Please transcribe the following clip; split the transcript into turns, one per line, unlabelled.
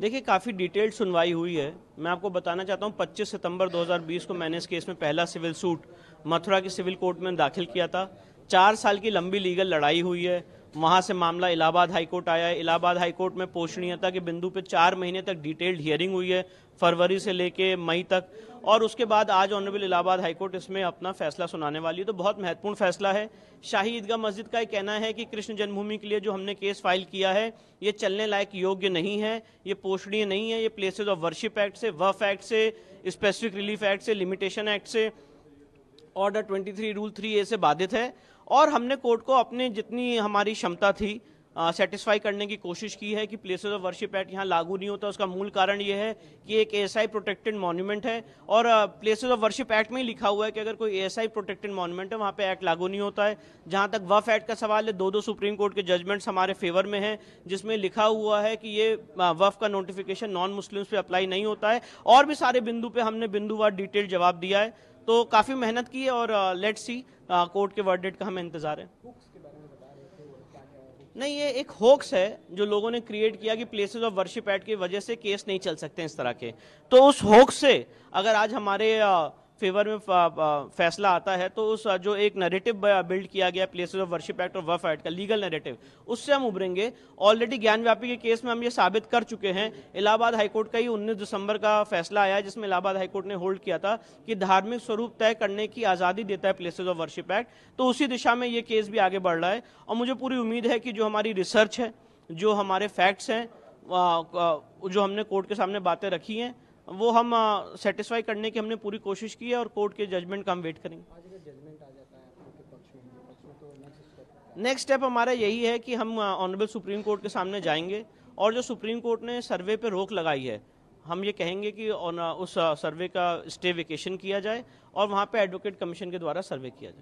देखिए काफ़ी डिटेल्ड सुनवाई हुई है मैं आपको बताना चाहता हूँ 25 सितंबर 2020 को मैंने इस केस में पहला सिविल सूट मथुरा की सिविल कोर्ट में दाखिल किया था चार साल की लंबी लीगल लड़ाई हुई है वहाँ से मामला इलाहाबाद हाईकोर्ट आया है इलाहाबाद हाईकोर्ट में पोषणीयता के बिंदु पे चार महीने तक डिटेल्ड हियरिंग हुई है फरवरी से लेके मई तक और उसके बाद आज ऑनरेबल इलाहाबाद हाईकोर्ट इसमें अपना फैसला सुनाने वाली है तो बहुत महत्वपूर्ण फैसला है शाही ईदगाह मस्जिद का ये कहना है कि कृष्ण जन्मभूमि के लिए जो हमने केस फाइल किया है ये चलने लायक योग्य नहीं है ये पोषणीय नहीं है ये प्लेसेज ऑफ वर्शिप एक्ट से वफ एक्ट से स्पेसिफिक रिलीफ एक्ट से लिमिटेशन एक्ट से ऑर्डर 23 रूल 3 ए से बाधित है और हमने कोर्ट को अपने जितनी हमारी क्षमता थी सेटिस्फाई करने की कोशिश की है कि प्लेसेस ऑफ वर्शिप एक्ट यहाँ लागू नहीं होता उसका मूल कारण ये है कि एक एएसआई प्रोटेक्टेड मॉन्यूमेंट है और प्लेसेस ऑफ वर्शिप एक्ट में ही लिखा हुआ है कि अगर कोई एएसआई प्रोटेक्टेड मॉन्यूमेंट है वहाँ पे एक्ट लागू नहीं होता है जहाँ तक वफ एक्ट का सवाल है दो दो सुप्रीम कोर्ट के जजमेंट्स हमारे फेवर में हैं जिसमें लिखा हुआ है कि ये वफ का नोटिफिकेशन नॉन मुस्लिम्स पर अप्लाई नहीं होता है और भी सारे बिंदु पर हमने बिंदुवार डिटेल जवाब दिया है तो काफ़ी मेहनत की है और लेट सी कोर्ट के वर्डेट का हमें इंतज़ार है नहीं ये एक होक्स है जो लोगों ने क्रिएट किया कि प्लेसेस ऑफ वर्शिप एट की वजह से केस नहीं चल सकते इस तरह के तो उस होक्स से अगर आज हमारे फेवर में uh, uh, फैसला आता है तो उस uh, जो एक नरेटिव बिल्ड किया गया प्लेसेस ऑफ वर्शिप एक्ट और वफ एक्ट का लीगल नरेटिव उससे हम उभरेंगे ऑलरेडी ज्ञानव्यापी के केस में हम ये साबित कर चुके हैं इलाहाबाद हाईकोर्ट का ही 19 दिसंबर का फैसला आया जिसमें इलाहाबाद हाईकोर्ट ने होल्ड किया था कि धार्मिक स्वरूप तय करने की आज़ादी देता है प्लेसेज ऑफ वर्शिप एक्ट तो उसी दिशा में ये केस भी आगे बढ़ रहा है और मुझे पूरी उम्मीद है कि जो हमारी रिसर्च है जो हमारे फैक्ट्स हैं जो हमने कोर्ट के सामने बातें रखी हैं वो हम सेटिस्फाई करने की हमने पूरी कोशिश की है और कोर्ट के जजमेंट का हम वेट करेंगे नेक्स्ट स्टेप तो हमारा यही है कि हम ऑनरेबल सुप्रीम कोर्ट के सामने जाएंगे और जो सुप्रीम कोर्ट ने सर्वे पे रोक लगाई है हम ये कहेंगे कि उस सर्वे का स्टे वेकेशन किया जाए और वहाँ पे एडवोकेट कमीशन के द्वारा सर्वे किया जाए